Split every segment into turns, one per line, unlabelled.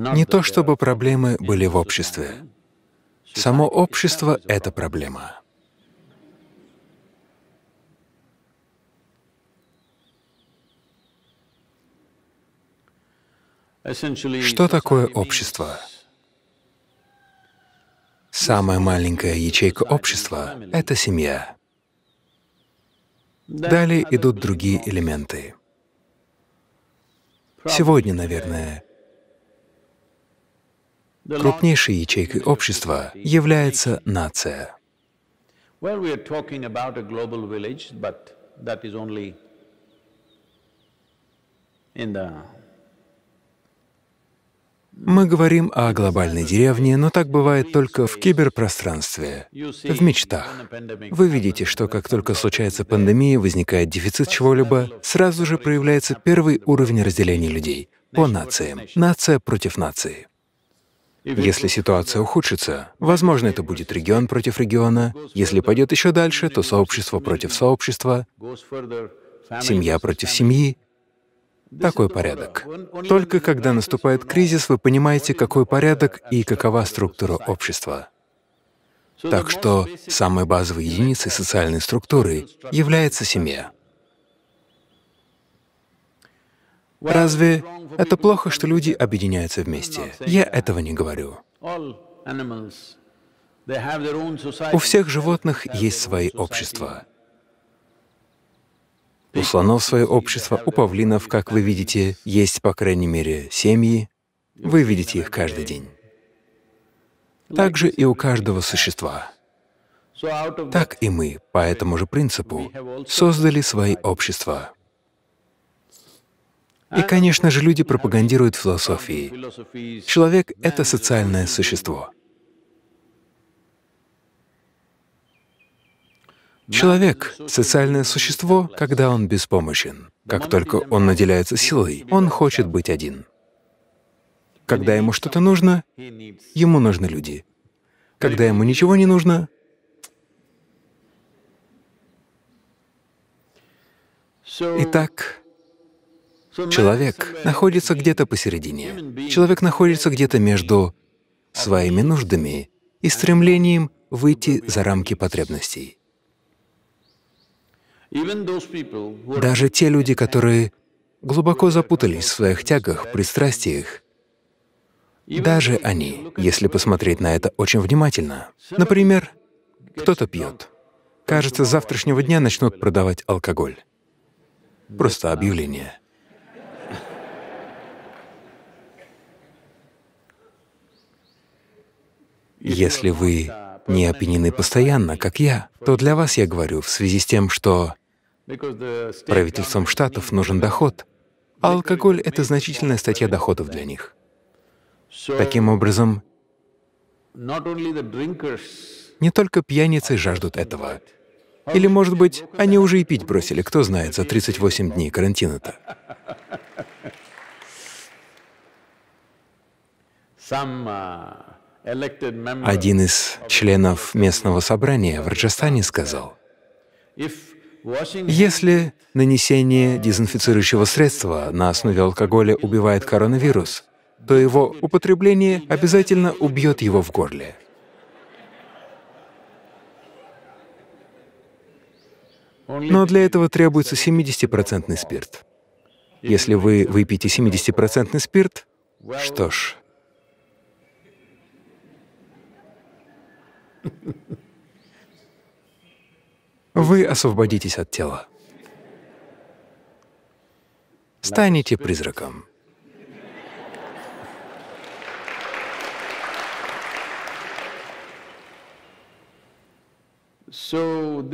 Не то чтобы проблемы были в обществе. Само общество — это проблема. Что такое общество? Самая маленькая ячейка общества — это семья. Далее идут другие элементы. Сегодня, наверное, крупнейшей ячейкой общества является нация. Мы говорим о глобальной деревне, но так бывает только в киберпространстве, в мечтах. Вы видите, что как только случается пандемия, возникает дефицит чего-либо, сразу же проявляется первый уровень разделения людей по нациям, нация против нации. Если ситуация ухудшится, возможно, это будет регион против региона. Если пойдет еще дальше, то сообщество против сообщества, семья против семьи. Такой порядок. Только когда наступает кризис, вы понимаете, какой порядок и какова структура общества. Так что самой базовой единицей социальной структуры является семья. Разве это плохо, что люди объединяются вместе? Я этого не говорю. У всех животных есть свои общества. У слонов свое общество, у павлинов, как вы видите, есть, по крайней мере, семьи. Вы видите их каждый день. Так же и у каждого существа. Так и мы, по этому же принципу, создали свои общества. И, конечно же, люди пропагандируют философии. Человек — это социальное существо. Человек — социальное существо, когда он беспомощен. Как только он наделяется силой, он хочет быть один. Когда ему что-то нужно,
ему
нужны люди. Когда ему ничего не нужно, Итак, Человек находится где-то посередине. Человек находится где-то между своими нуждами и стремлением выйти за рамки потребностей. Даже те люди, которые глубоко запутались в своих тягах, пристрастиях, даже они, если посмотреть на это очень внимательно, например, кто-то пьет. Кажется, с завтрашнего дня начнут продавать алкоголь. Просто объявление. Если вы не опьянены постоянно, как я, то для вас я говорю в связи с тем, что правительством штатов нужен доход, а алкоголь — это значительная статья доходов для них. Таким образом,
не
только пьяницы жаждут этого. Или, может быть, они уже и пить бросили, кто знает, за 38 дней карантина-то.
Some uh... Один
из членов местного собрания в Раджастане сказал,
если
нанесение дезинфицирующего средства на основе алкоголя убивает коронавирус, то его употребление обязательно убьет его в горле. Но для этого требуется 70-процентный спирт. Если вы выпьете 70-процентный спирт, что ж, Вы освободитесь от тела. Станете призраком.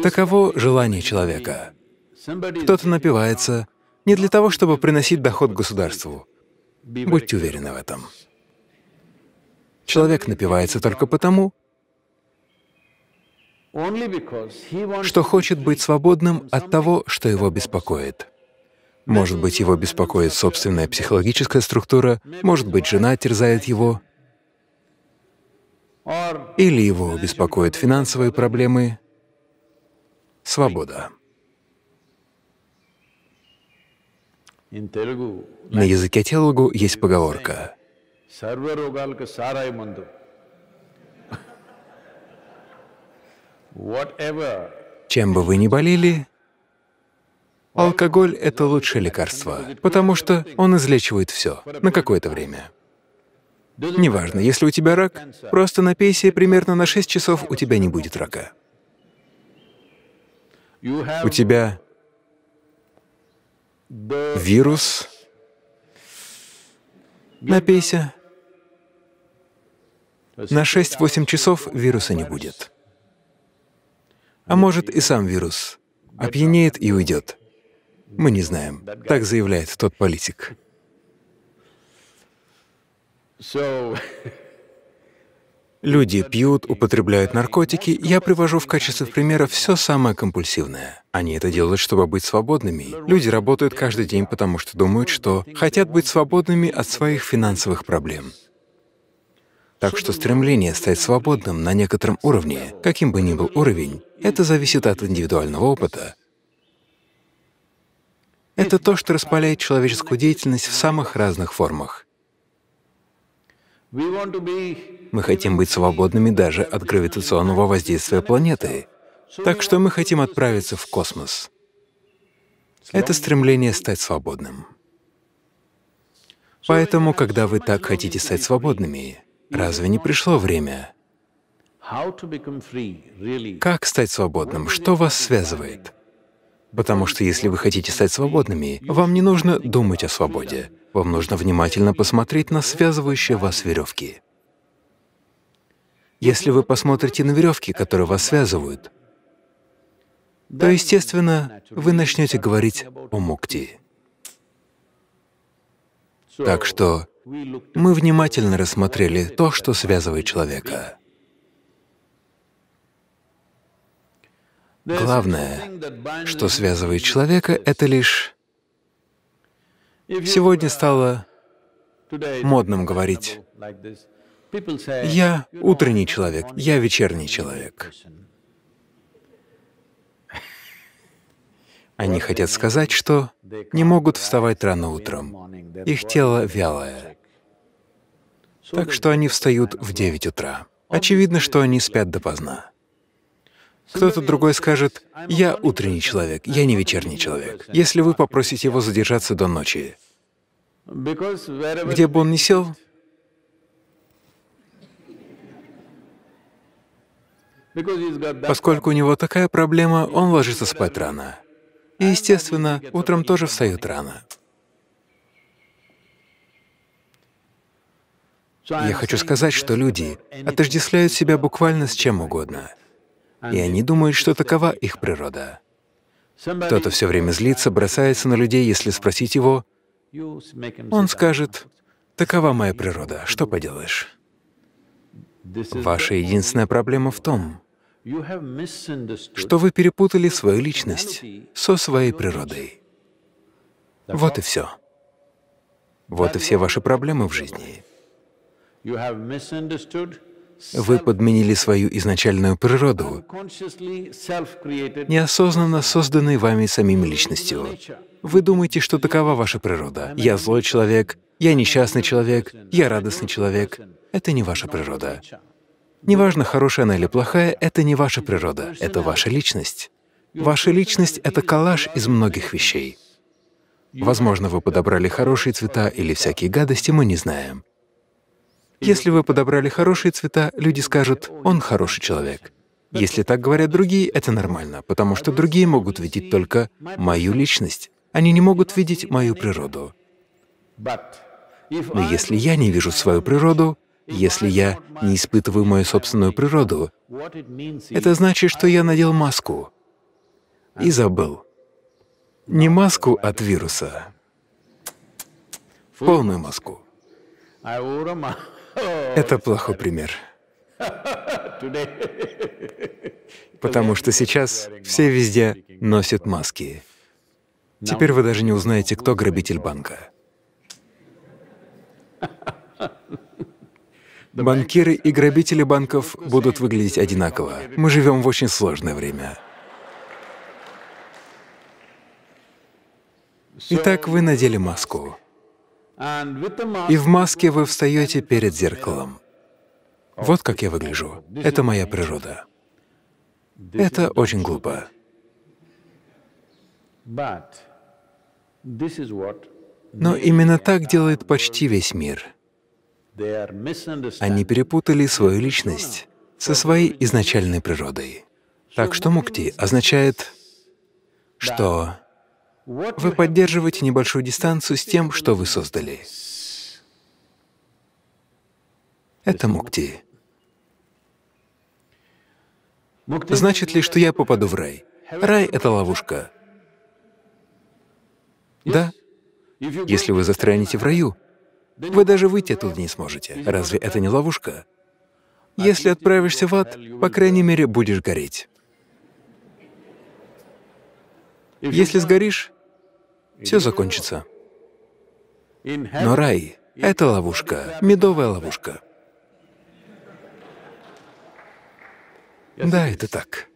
Таково желание человека. Кто-то напивается не для того, чтобы приносить доход государству.
Будьте уверены
в этом. Человек напивается только потому, что хочет быть свободным от того, что его беспокоит. Может быть, его беспокоит собственная психологическая структура, может быть, жена терзает его, или его беспокоят финансовые проблемы. Свобода.
На
языке телугу есть поговорка Чем бы вы ни болели, алкоголь — это лучшее лекарство, потому что он излечивает все на какое-то время. Неважно, если у тебя рак, просто напейся, и примерно на 6 часов у тебя не будет рака. У тебя вирус, напейся, на 6-8 часов вируса не будет а может и сам вирус, опьянеет и уйдет. Мы не знаем. Так заявляет тот политик. Люди пьют, употребляют наркотики, я привожу в качестве примера все самое компульсивное. Они это делают, чтобы быть свободными. Люди работают каждый день, потому что думают, что хотят быть свободными от своих финансовых проблем. Так что стремление стать свободным на некотором уровне, каким бы ни был уровень, это зависит от индивидуального опыта. Это то, что распаляет человеческую деятельность в самых разных формах.
Мы
хотим быть свободными даже от гравитационного воздействия планеты, так что мы хотим отправиться в космос. Это стремление стать свободным. Поэтому, когда вы так хотите стать свободными, Разве не пришло время? Как стать свободным? Что вас связывает? Потому что если вы хотите стать свободными, вам не нужно думать о свободе. Вам нужно внимательно посмотреть на связывающие вас веревки. Если вы посмотрите на веревки, которые вас связывают, то, естественно, вы начнете говорить о мукти. Так что мы внимательно рассмотрели то, что связывает человека.
Главное, что
связывает человека, это лишь...
Сегодня стало модным говорить «я
утренний человек», «я вечерний человек». Они хотят сказать, что не могут вставать рано
утром, их тело вялое.
Так что они встают в 9 утра. Очевидно, что они спят допоздна. Кто-то другой скажет, «Я утренний человек, я не вечерний человек», если вы попросите его задержаться до ночи.
Где бы он ни сел, Поскольку
у него такая проблема, он ложится спать рано. И, естественно, утром тоже встает рано. Я хочу сказать, что люди отождествляют себя буквально с чем угодно, и они думают, что такова их
природа. Кто-то
все время злится, бросается на людей, если спросить его, он скажет, «Такова моя природа, что поделаешь?» Ваша единственная проблема в том, что вы перепутали свою личность
со своей природой.
Вот и все. Вот и все ваши проблемы в жизни. Вы подменили свою изначальную природу, неосознанно созданной вами самим личностью. Вы думаете, что такова ваша природа. Я злой человек, я несчастный человек, я радостный человек. Это не ваша природа. Неважно, хорошая она или плохая, это не ваша природа, это ваша личность. Ваша личность — это коллаж из многих вещей. Возможно, вы подобрали хорошие цвета или всякие гадости, мы не знаем. Если вы подобрали хорошие цвета, люди скажут «он хороший человек». Если так говорят другие, это нормально, потому что другие могут видеть только мою личность. Они не могут видеть мою природу. Но если я не вижу свою природу, если я не испытываю мою собственную природу, это значит, что я надел маску и забыл. Не маску от вируса, полную маску. Это плохой пример. Потому что сейчас все везде носят маски. Теперь вы даже не узнаете, кто грабитель банка. Банкиры и грабители банков будут выглядеть одинаково. Мы живем в очень сложное время. Итак, вы надели маску.
И в
маске вы встаете перед зеркалом. Вот как я выгляжу. Это моя природа. Это очень глупо. Но именно так делает почти весь
мир. Они
перепутали свою личность со своей изначальной природой. Так что мукти означает, что вы поддерживаете небольшую дистанцию с тем, что вы создали. Это мукти. Значит ли, что я попаду в рай? Рай — это ловушка. Да. Если вы застрянете в раю, вы даже выйти оттуда не сможете. Разве это не ловушка? Если отправишься в ад, по крайней мере, будешь гореть. Если сгоришь, все закончится.
Но рай
— это ловушка, медовая ловушка. Да, это так.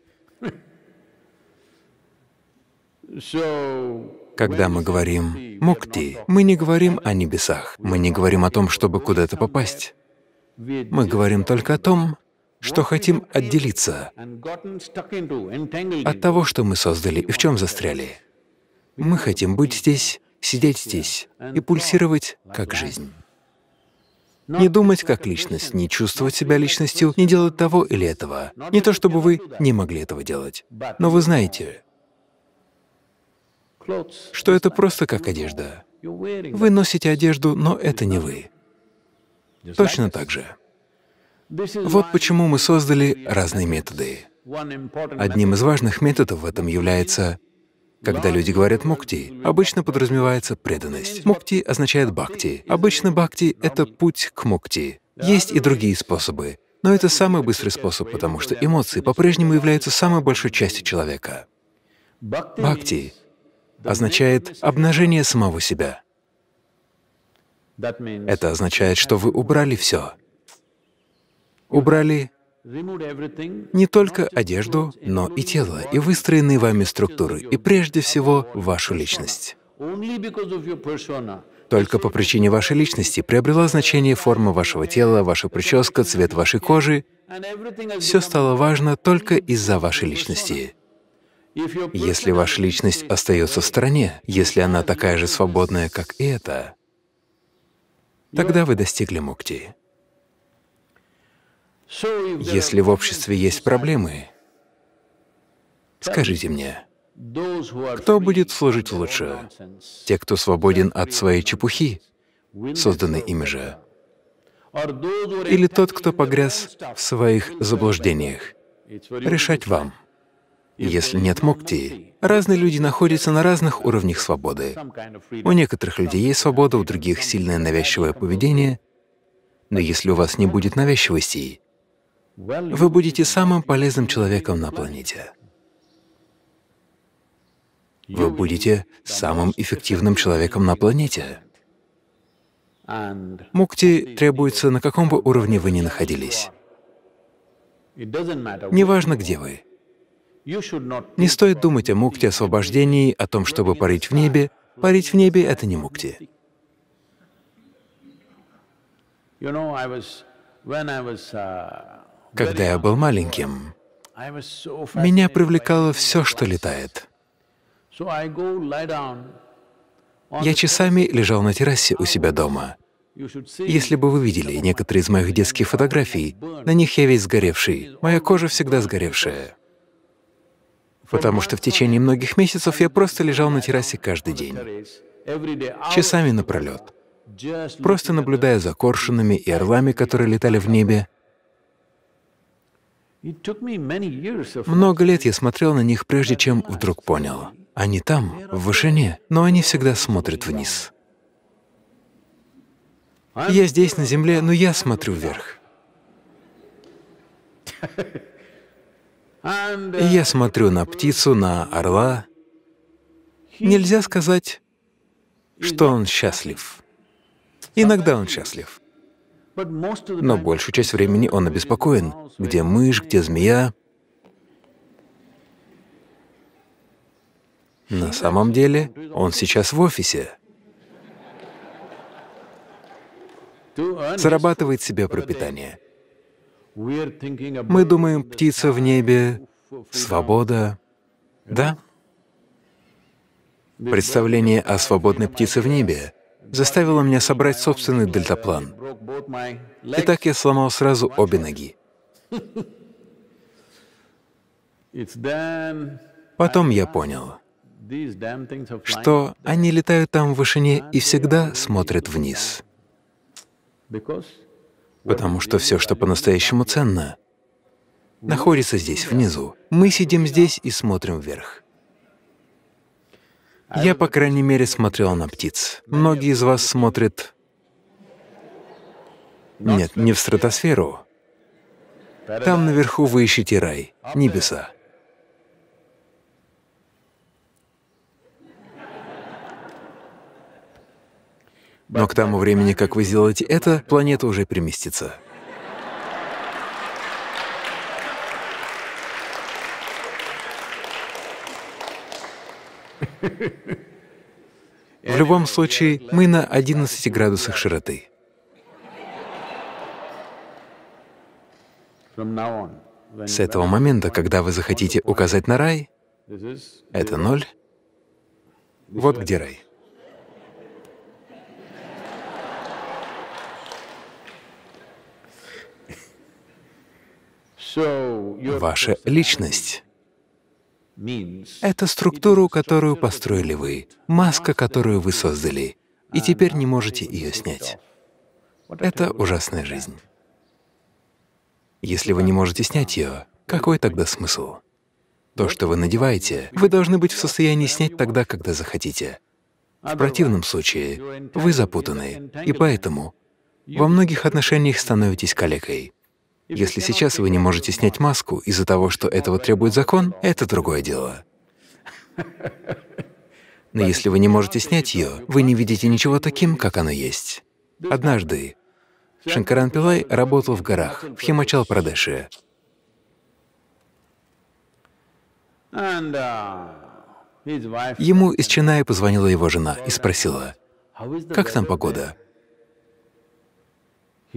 Когда мы говорим «мукти», мы не говорим о небесах, мы не говорим о том, чтобы куда-то попасть. Мы говорим только о том, что хотим отделиться от того, что мы создали и в чем застряли. Мы хотим быть здесь, сидеть здесь и пульсировать как жизнь. Не думать как личность, не чувствовать себя личностью, не делать того или этого. Не то чтобы вы не могли этого делать, но вы знаете, что это просто как одежда. Вы носите одежду, но это не вы. Точно так же. Вот почему мы создали разные методы. Одним из важных методов в этом является когда люди говорят «мукти», обычно подразумевается преданность. Мукти означает «бхакти». Обычно «бхакти» — это путь к мукти. Есть и другие способы, но это самый быстрый способ, потому что эмоции по-прежнему являются самой большой частью человека. Бхакти означает обнажение самого себя.
Это
означает, что вы убрали все. Убрали не только одежду, но и тело, и выстроенные вами структуры, и прежде всего вашу личность. Только по причине вашей личности приобрела значение форма вашего тела, ваша прическа, цвет вашей кожи. Все стало важно только из-за вашей личности. Если ваша личность остается в стороне, если она такая же свободная, как и эта, тогда вы достигли мукти. Если в обществе есть проблемы, скажите мне, кто будет служить лучше? Те, кто свободен от своей чепухи, созданной ими же, или тот, кто погряз в своих заблуждениях? Решать вам. Если нет мукти, разные люди находятся на разных уровнях свободы. У некоторых людей есть свобода, у других сильное навязчивое поведение, но если у вас не будет навязчивости, вы будете самым полезным человеком на планете. Вы будете самым эффективным человеком на планете. Мукти требуется на каком бы уровне вы ни находились.
Неважно, где вы. Не
стоит думать о мукте освобождении, о том, чтобы парить в небе. Парить в небе — это не мукти.
You know, I was, when I was uh,
когда я был маленьким. Меня привлекало все, что летает. Я часами лежал на террасе у себя дома. Если бы вы видели некоторые из моих детских фотографий, на них я весь сгоревший, моя кожа всегда сгоревшая. Потому что в течение многих месяцев я просто лежал на террасе каждый день, часами напролет, просто наблюдая за коршунами и орлами, которые летали в небе, много лет я смотрел на них, прежде чем вдруг понял. Они там, в вышине, но они всегда смотрят вниз. Я здесь, на земле, но я смотрю вверх. Я uh, смотрю на птицу, на орла. Нельзя сказать, что он счастлив. Иногда он счастлив
но
большую часть времени он обеспокоен. Где мышь, где змея. На самом деле он сейчас в офисе. Зарабатывает себе пропитание.
Мы думаем, птица
в небе, свобода. Да? Представление о свободной птице в небе заставила меня собрать собственный дельтаплан. И так я сломал сразу обе ноги. Потом я понял, что они летают там в вышине и всегда смотрят вниз. Потому что все, что по-настоящему ценно, находится здесь, внизу. Мы сидим здесь и смотрим вверх. Я, по крайней мере, смотрел на птиц. Многие из вас смотрят... Нет, не в стратосферу. Там наверху вы ищете рай, небеса. Но к тому времени, как вы сделаете это, планета уже переместится. В любом случае, мы на 11 градусах широты. С этого момента, когда вы захотите указать на рай, это ноль, вот где рай. Ваша личность это структуру, которую построили вы, маска, которую вы создали, и теперь не можете ее снять. Это ужасная жизнь. Если вы не можете снять ее, какой тогда смысл? То, что вы надеваете, вы должны быть в состоянии снять тогда, когда захотите. В противном случае вы запутаны, и поэтому во многих отношениях становитесь калекой. Если сейчас вы не можете снять маску из-за того, что этого требует закон, это другое дело. Но если вы не можете снять ее, вы не видите ничего таким, как оно есть. Однажды Шанкаран Пилай работал в горах, в Химачал-Прадеше.
Ему
из Чиная позвонила его жена и спросила,
«Как там погода?»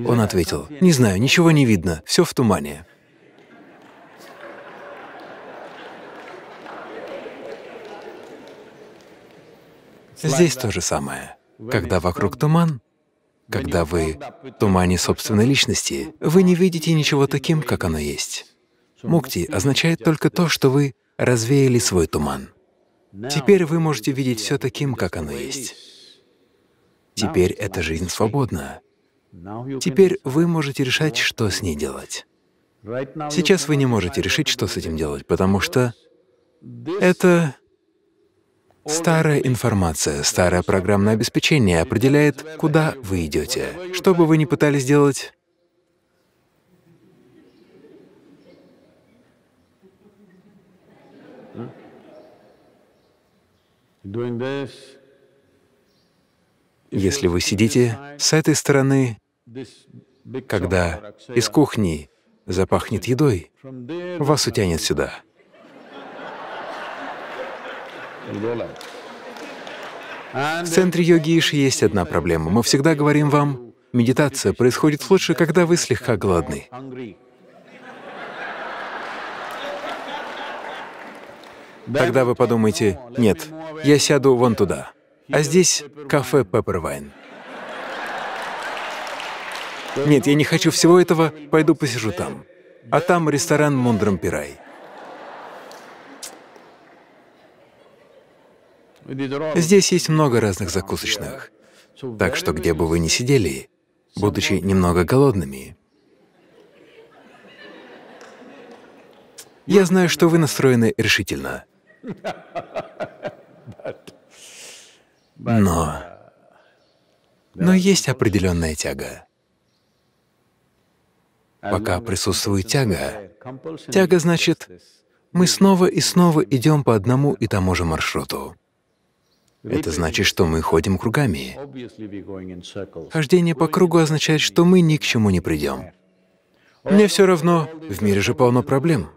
Он ответил, «Не знаю, ничего не видно, все в тумане». Здесь то же самое. Когда вокруг туман, когда вы в тумане собственной личности, вы не видите ничего таким, как оно есть. Мукти означает только то, что вы развеяли свой туман. Теперь вы можете видеть все таким, как оно есть. Теперь эта жизнь свободна. Теперь вы можете решать, что с ней делать.
Сейчас
вы не можете решить, что с этим делать, потому что это старая информация, старое программное обеспечение определяет, куда вы идете. Что бы вы ни пытались делать, Если вы сидите с этой стороны,
когда из кухни
запахнет едой, вас утянет сюда.
В центре
йоги Иши есть одна проблема. Мы всегда говорим вам, медитация происходит лучше, когда вы слегка голодны. Тогда вы подумаете, нет, я сяду вон туда. А здесь кафе Pepper Wine. Нет, я не хочу всего этого, пойду посижу там. А там ресторан Мундрам Пирай. Здесь есть много разных закусочных. Так что где бы вы ни сидели, будучи немного голодными, я знаю, что вы настроены решительно. Но... Но есть определенная тяга пока присутствует тяга.
Тяга значит,
мы снова и снова идем по одному и тому же маршруту. Это значит, что мы ходим кругами. Хождение по кругу означает, что мы ни к чему не придем. Мне все равно, в мире же полно проблем.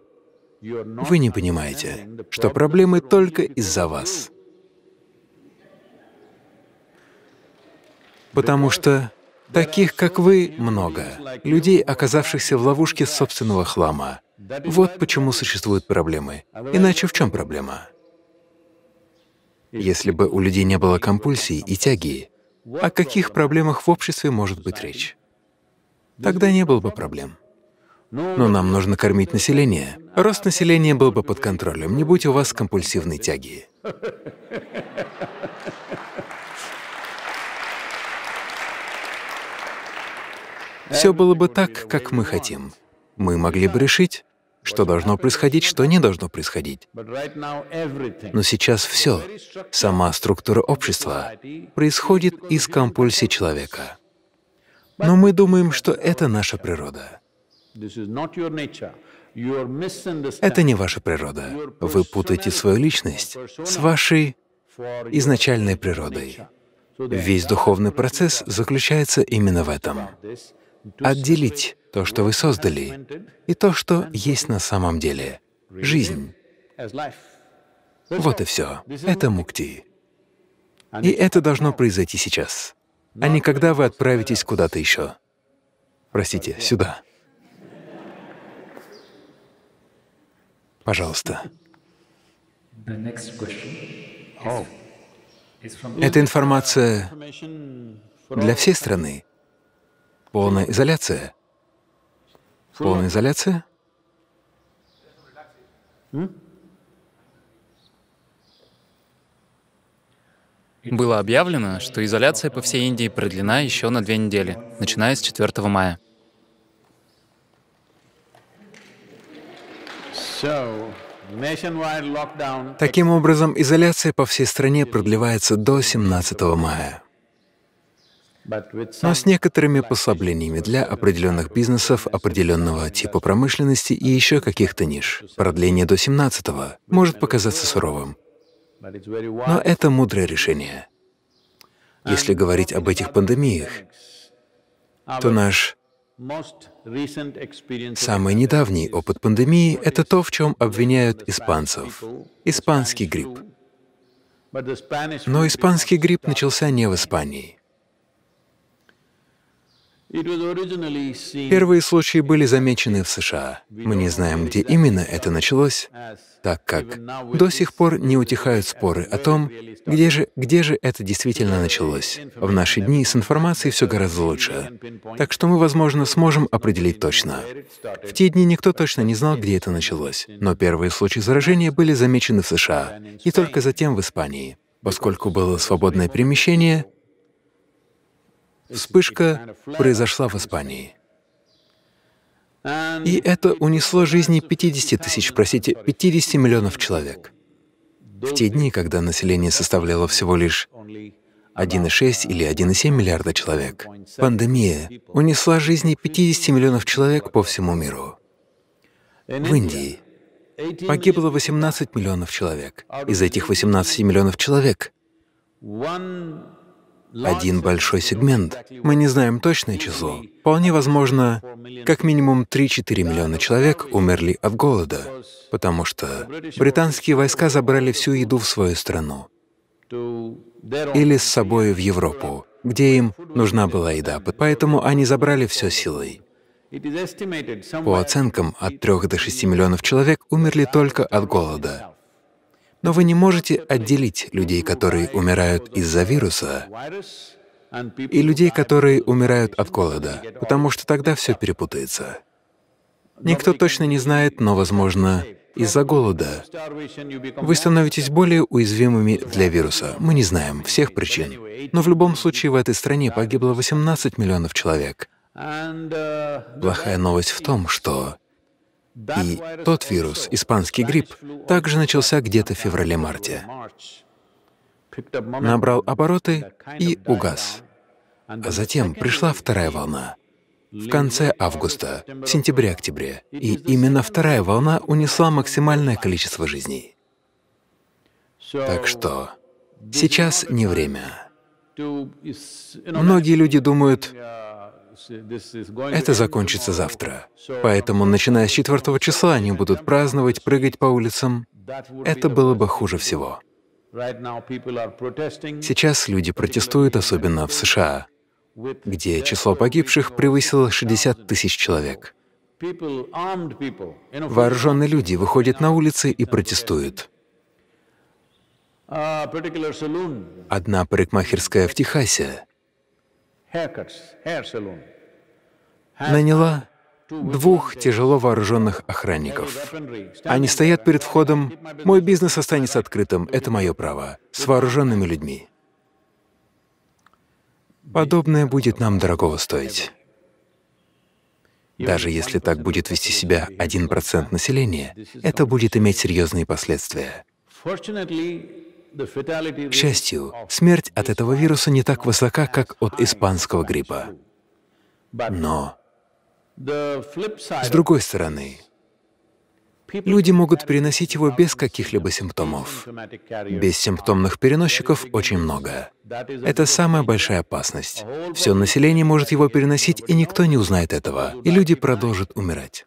Вы не
понимаете, что проблемы только из-за вас. Потому что Таких, как вы, много. Людей, оказавшихся в ловушке собственного хлама. Вот почему существуют проблемы. Иначе в чем проблема? Если бы у людей не было компульсий и тяги, о каких проблемах в обществе может быть речь? Тогда не было бы проблем. Но нам нужно кормить население. Рост населения был бы под контролем, не будь у вас компульсивной тяги. все было бы так, как мы хотим. Мы могли бы решить, что должно происходить, что не должно происходить.
Но
сейчас все, сама структура общества, происходит из компульсии человека.
Но мы думаем, что это наша природа. Это
не ваша природа. Вы путаете свою личность с вашей изначальной природой. Весь духовный процесс заключается именно в этом отделить то, что вы создали, и то, что есть на самом деле — жизнь. Вот и все. Это мукти. И это должно произойти сейчас, а не когда вы отправитесь куда-то еще. Простите, сюда. Пожалуйста. эта информация для всей страны Полная изоляция. Полная изоляция? Было объявлено, что изоляция по всей Индии продлена еще на две недели, начиная с 4 мая. Таким образом, изоляция по всей стране продлевается до 17 мая но с некоторыми пособлениями для определенных бизнесов, определенного типа промышленности и еще каких-то ниш. Продление до 17-го может показаться суровым,
но
это мудрое решение. Если говорить об этих пандемиях, то наш самый недавний опыт пандемии — это то, в чем обвиняют испанцев — испанский грипп. Но испанский грипп начался не в Испании.
Первые
случаи были замечены в США. Мы не знаем, где именно это началось, так как до сих пор не утихают споры о том, где же, где же это действительно началось. В наши дни с информацией все гораздо лучше, так что мы, возможно, сможем определить точно. В те дни никто точно не знал, где это началось, но первые случаи заражения были замечены в США и только затем в Испании. Поскольку было свободное перемещение, Вспышка произошла в Испании. И это унесло жизни 50 тысяч, простите, 50 миллионов человек. В те дни, когда население составляло всего лишь 1,6 или 1,7 миллиарда человек, пандемия унесла жизни 50 миллионов человек по всему миру.
В Индии погибло
18 миллионов человек. Из этих 18 миллионов человек один большой сегмент. Мы не знаем точное число. Вполне возможно, как минимум 3-4 миллиона человек умерли от голода, потому что британские войска забрали всю еду в свою страну
или
с собой в Европу, где им нужна была еда, поэтому они забрали все силой. По оценкам, от 3 до 6 миллионов человек умерли только от голода. Но вы не можете отделить людей, которые умирают из-за вируса, и людей, которые умирают от голода, потому что тогда все перепутается. Никто точно не знает, но, возможно, из-за голода вы становитесь более уязвимыми для вируса. Мы не знаем всех причин. Но в любом случае в этой стране погибло 18 миллионов человек. Плохая новость в том, что и тот вирус, испанский грипп, также начался где-то в феврале-марте,
набрал обороты и угас.
А затем пришла вторая волна
в конце
августа, в сентябре-октябре, и именно вторая волна унесла максимальное количество жизней.
Так что
сейчас не время.
Многие люди думают, это закончится
завтра. Поэтому, начиная с четвертого числа, они будут праздновать, прыгать по улицам. Это было бы хуже всего.
Сейчас
люди протестуют, особенно в США, где число погибших превысило 60 тысяч человек.
Вооруженные
люди выходят на улицы и протестуют.
Одна
парикмахерская в Техасе наняла двух тяжело вооруженных
охранников. Они
стоят перед входом, мой бизнес останется открытым, это мое право, с вооруженными людьми. Подобное будет нам дорогого стоить. Даже если так будет вести себя один процент населения, это будет иметь серьезные последствия.
К счастью,
смерть от этого вируса не так высока, как от испанского гриппа. Но,
с другой
стороны, люди могут переносить его без каких-либо симптомов. Бессимптомных переносчиков очень много. Это самая большая опасность. Все население может его переносить, и никто не узнает этого, и люди продолжат умирать.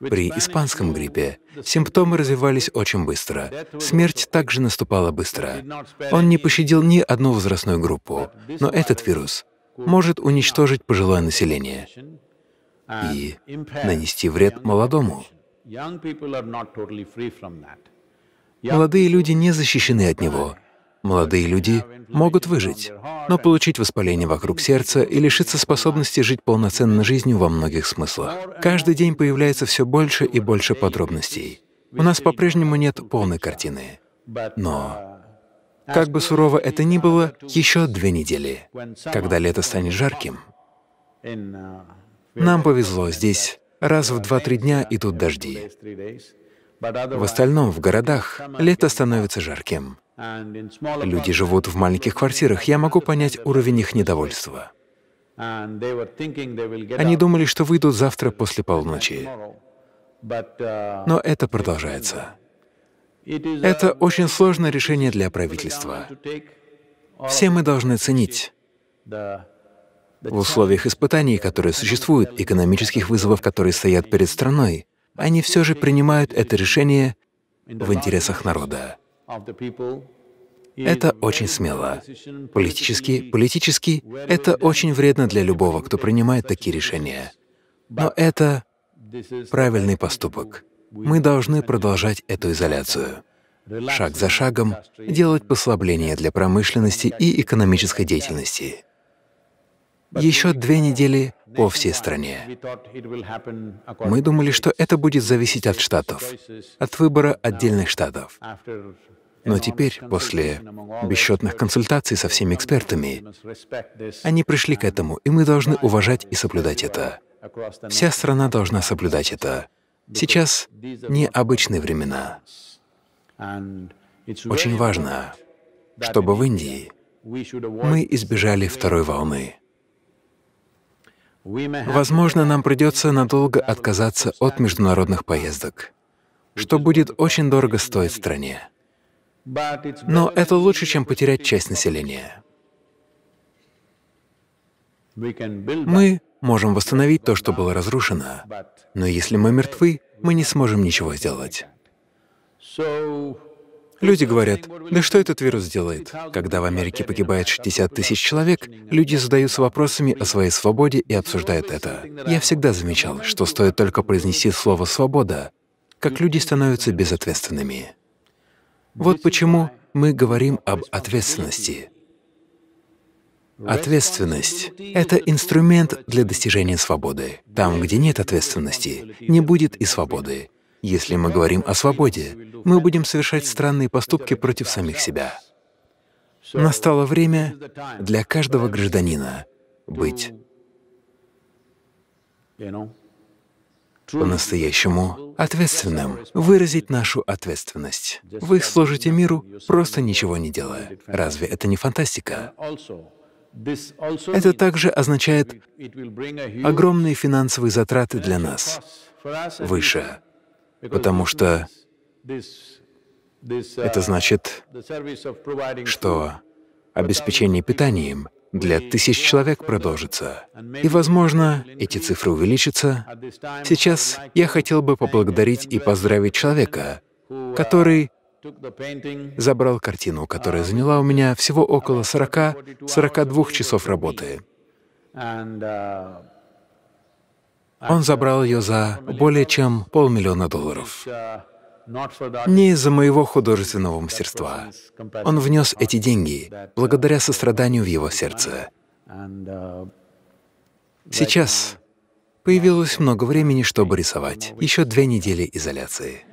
При испанском гриппе симптомы развивались очень быстро. Смерть также наступала быстро. Он не пощадил ни одну возрастную группу, но этот вирус может уничтожить пожилое население и нанести вред молодому. Молодые люди не защищены от него, Молодые люди могут выжить, но получить воспаление вокруг сердца и лишиться способности жить полноценной жизнью во многих смыслах. Каждый день появляется все больше и больше подробностей. У нас по-прежнему нет полной картины.
Но
как бы сурово это ни было, еще две недели, когда лето станет жарким.
Нам
повезло здесь раз в два-три дня идут дожди.
В остальном,
в городах, лето становится жарким. Люди живут в маленьких квартирах, я могу понять уровень их недовольства.
Они думали,
что выйдут завтра после полночи,
Но это продолжается. Это
очень сложное решение для правительства. Все мы должны ценить в условиях испытаний, которые существуют, экономических вызовов, которые стоят перед страной, они все же принимают это решение
в интересах народа.
Это очень смело. Политически, политически — это очень вредно для любого, кто принимает такие решения. Но это правильный поступок. Мы должны продолжать эту изоляцию. Шаг за шагом делать послабления для промышленности и экономической деятельности еще две недели по всей стране.
Мы думали, что
это будет зависеть от штатов, от выбора отдельных штатов. Но теперь, после бесчетных консультаций со всеми экспертами, они пришли к этому, и мы должны уважать и соблюдать это. Вся страна должна соблюдать это. Сейчас необычные времена. Очень важно, чтобы в Индии
мы
избежали второй волны.
Возможно,
нам придется надолго отказаться от международных поездок, что будет очень дорого стоить стране. Но это лучше, чем потерять часть населения.
Мы
можем восстановить то, что было разрушено, но если мы мертвы, мы не сможем ничего сделать. Люди говорят, да что этот вирус делает? Когда в Америке погибает 60 тысяч человек, люди задаются вопросами о своей свободе и обсуждают это. Я всегда замечал, что стоит только произнести слово «свобода», как люди становятся безответственными. Вот почему мы говорим об ответственности. Ответственность — это инструмент для достижения свободы. Там, где нет ответственности, не будет и свободы. Если мы говорим о свободе, мы будем совершать странные поступки против самих себя. Настало время для каждого гражданина быть по-настоящему ответственным, выразить нашу ответственность. Вы служите миру, просто ничего не
делая. Разве это не фантастика? Это также означает огромные финансовые затраты для нас. Выше потому что это значит, что
обеспечение питанием для тысяч человек продолжится. И, возможно, эти цифры увеличатся. Сейчас я хотел бы поблагодарить и поздравить человека, который забрал картину, которая заняла у меня всего около 40-42 часов работы.
Uh,
он забрал ее за более чем полмиллиона долларов. Не из-за моего художественного мастерства. Он внес эти деньги благодаря состраданию в его сердце. Сейчас появилось много времени, чтобы рисовать. Еще две недели изоляции.